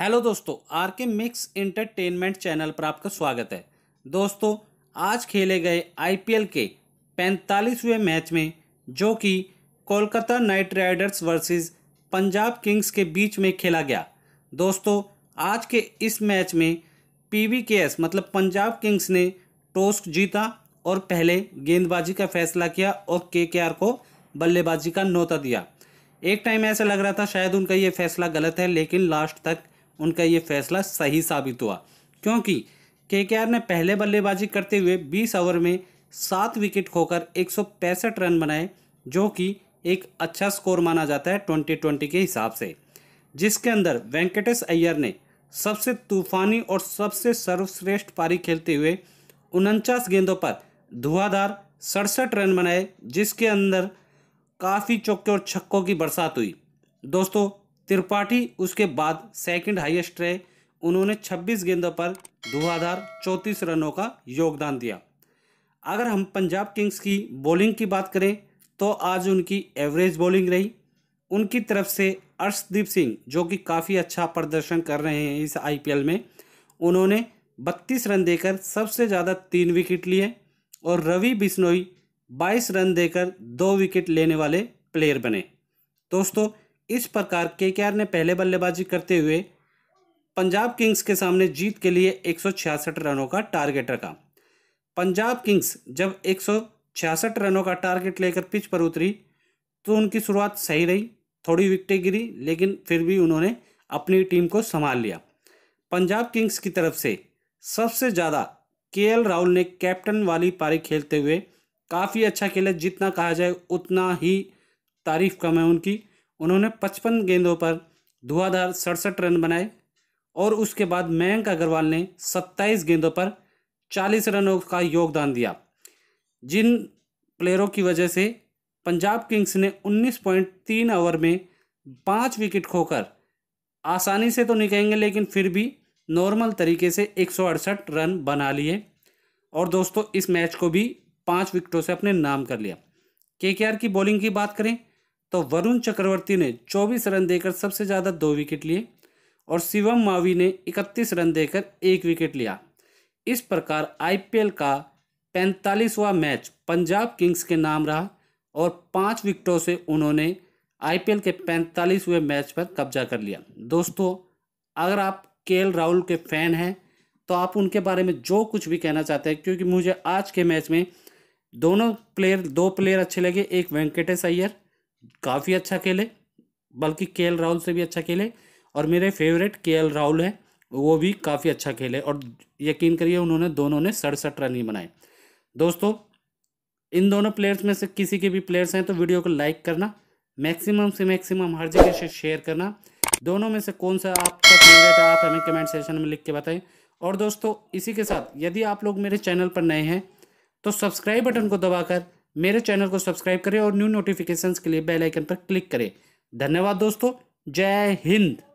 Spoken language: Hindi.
हेलो दोस्तों आर के मिक्स इंटरटेनमेंट चैनल पर आपका स्वागत है दोस्तों आज खेले गए आईपीएल के पैंतालीसवें मैच में जो कि Kolkata Knight Riders versus Punjab Kings के बीच में खेला गया दोस्तों आज के इस मैच में पीवीकेएस मतलब पंजाब किंग्स ने टॉस जीता और पहले गेंदबाजी का फैसला किया और केकेआर को बल्लेबाजी का नोता दिया एक टाइम ऐसा लग रहा था शायद उनका ये फैसला गलत है लेकिन लास्ट तक उनका ये फैसला सही साबित हुआ क्योंकि के ने पहले बल्लेबाजी करते हुए 20 ओवर में सात विकेट खोकर एक रन बनाए जो कि एक अच्छा स्कोर माना जाता है ट्वेंटी के हिसाब से जिसके अंदर वेंकटेश अय्यर ने सबसे तूफानी और सबसे सर्वश्रेष्ठ पारी खेलते हुए उनचास गेंदों पर धुआंधार सड़सठ रन बनाए जिसके अंदर काफ़ी चौके और छक्कों की बरसात हुई दोस्तों त्रिपाठी उसके बाद सेकंड हाईएस्ट रहे उन्होंने 26 गेंदों पर धुआधार चौंतीस रनों का योगदान दिया अगर हम पंजाब किंग्स की बॉलिंग की बात करें तो आज उनकी एवरेज बॉलिंग रही उनकी तरफ से अर्शदीप सिंह जो कि काफ़ी अच्छा प्रदर्शन कर रहे हैं इस आईपीएल में उन्होंने 32 रन देकर सबसे ज़्यादा तीन विकेट लिए और रवि बिश्नोई 22 रन देकर दो विकेट लेने वाले प्लेयर बने दोस्तों इस प्रकार के ने पहले बल्लेबाजी करते हुए पंजाब किंग्स के सामने जीत के लिए एक रनों का टारगेट रखा पंजाब किंग्स जब एक रनों का टारगेट लेकर पिच पर उतरी तो उनकी शुरुआत सही रही थोड़ी विकटें गिरी लेकिन फिर भी उन्होंने अपनी टीम को संभाल लिया पंजाब किंग्स की तरफ से सबसे ज़्यादा के राहुल ने कैप्टन वाली पारी खेलते हुए काफ़ी अच्छा खेला जितना कहा जाए उतना ही तारीफ़ कम है उनकी उन्होंने 55 गेंदों पर धुआधार सड़सठ रन बनाए और उसके बाद मयंक अग्रवाल ने 27 गेंदों पर 40 रनों का योगदान दिया जिन प्लेयरों की वजह से पंजाब किंग्स ने 19.3 ओवर में पाँच विकेट खोकर आसानी से तो नहीं कहेंगे लेकिन फिर भी नॉर्मल तरीके से एक रन बना लिए और दोस्तों इस मैच को भी पाँच विकेटों से अपने नाम कर लिया के की बॉलिंग की बात करें तो वरुण चक्रवर्ती ने 24 रन देकर सबसे ज़्यादा दो विकेट लिए और शिवम मावी ने 31 रन देकर एक विकेट लिया इस प्रकार आईपीएल का पैंतालीसवा मैच पंजाब किंग्स के नाम रहा और पाँच विकेटों से उन्होंने आईपीएल के पैंतालीसवें मैच पर कब्जा कर लिया दोस्तों अगर आप के राहुल के फ़ैन हैं तो आप उनके बारे में जो कुछ भी कहना चाहते हैं क्योंकि मुझे आज के मैच में दोनों प्लेयर दो प्लेयर अच्छे लगे एक वेंकटेश अय्यर काफ़ी अच्छा खेले बल्कि के राहुल से भी अच्छा खेले और मेरे फेवरेट के राहुल हैं वो भी काफ़ी अच्छा खेले और यकीन करिए उन्होंने दोनों ने सड़सठ रन ही बनाए दोस्तों इन दोनों प्लेयर्स में से किसी के भी प्लेयर्स हैं तो वीडियो को लाइक करना मैक्सिमम से मैक्सिमम हर जगह से शेयर करना दोनों में से कौन सा आपका फेवरेट है आप हमें कमेंट सेशन में लिख के बताएं और दोस्तों इसी के साथ यदि आप लोग मेरे चैनल पर नए हैं तो सब्सक्राइब बटन को दबाकर मेरे चैनल को सब्सक्राइब करें और न्यू नोटिफिकेशंस के लिए बेल आइकन पर क्लिक करें धन्यवाद दोस्तों जय हिंद